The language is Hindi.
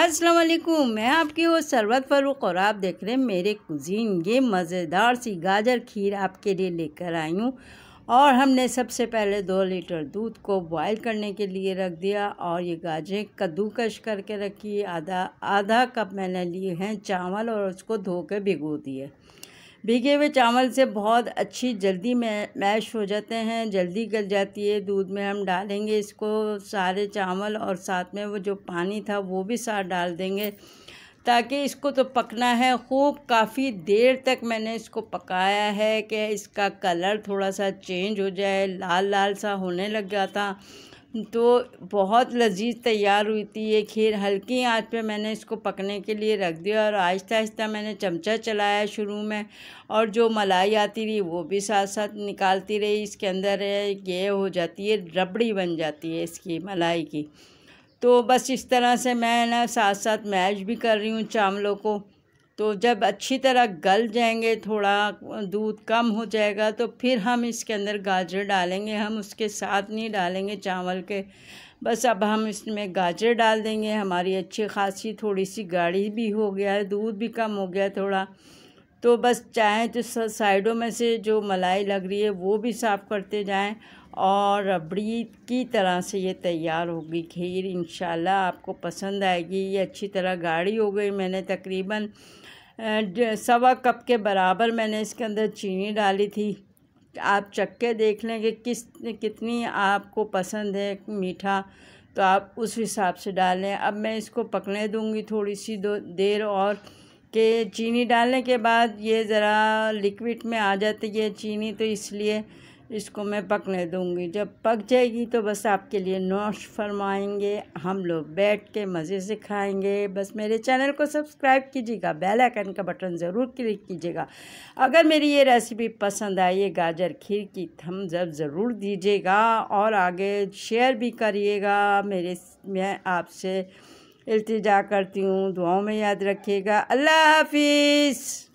अस्सलाम वालेकुम मैं आपकी वो शरबत फ़रूक और आप देख रहे हैं मेरे कुजीन ये मज़ेदार सी गाजर खीर आपके लिए लेकर आई हूँ और हमने सबसे पहले दो लीटर दूध को बॉयल करने के लिए रख दिया और ये गाजरें कद्दूकश करके रखी आधा आधा कप मैंने लिए हैं चावल और उसको धो के भिगो दिए भीगे हुए चावल से बहुत अच्छी जल्दी मैश हो जाते हैं जल्दी गल जाती है दूध में हम डालेंगे इसको सारे चावल और साथ में वो जो पानी था वो भी साथ डाल देंगे ताकि इसको तो पकना है खूब काफ़ी देर तक मैंने इसको पकाया है कि इसका कलर थोड़ा सा चेंज हो जाए लाल लाल सा होने लग गया था तो बहुत लजीज तैयार हुई थी ये खीर हल्की आंच पे मैंने इसको पकने के लिए रख दिया और आहिस्ता आहिस्ता मैंने चमचा चलाया शुरू में और जो मलाई आती रही वो भी साथ साथ निकालती रही इसके अंदर ये हो जाती है रबड़ी बन जाती है इसकी मलाई की तो बस इस तरह से मैं ना साथ साथ मैश भी कर रही हूँ चावलों को तो जब अच्छी तरह गल जाएंगे थोड़ा दूध कम हो जाएगा तो फिर हम इसके अंदर गाजर डालेंगे हम उसके साथ नहीं डालेंगे चावल के बस अब हम इसमें गाजर डाल देंगे हमारी अच्छी खासी थोड़ी सी गाढ़ी भी हो गया है दूध भी कम हो गया थोड़ा तो बस चाहें तो साइडों में से जो मलाई लग रही है वो भी साफ़ करते जाएं और रबड़ी की तरह से ये तैयार होगी खीर इन आपको पसंद आएगी ये अच्छी तरह गाढ़ी हो गई मैंने तकरीबन सवा कप के बराबर मैंने इसके अंदर चीनी डाली थी आप चक्के देख लें कि किस कितनी आपको पसंद है मीठा तो आप उस हिसाब से डालें अब मैं इसको पकने दूंगी थोड़ी सी दो देर और कि चीनी डालने के बाद ये ज़रा लिक्विड में आ जाती है चीनी तो इसलिए इसको मैं पकने दूँगी जब पक जाएगी तो बस आपके लिए नोश फरमाएंगे हम लोग बैठ के मज़े से खाएंगे बस मेरे चैनल को सब्सक्राइब कीजिएगा बेल आइकन का बटन ज़रूर क्लिक कीजिएगा अगर मेरी ये रेसिपी पसंद आई है गाजर खीर की थम्स अप ज़रूर दीजिएगा और आगे शेयर भी करिएगा मेरे मैं आपसे इल्तजा करती हूँ दुआओं में याद रखिएगा अल्लाह हाफिज़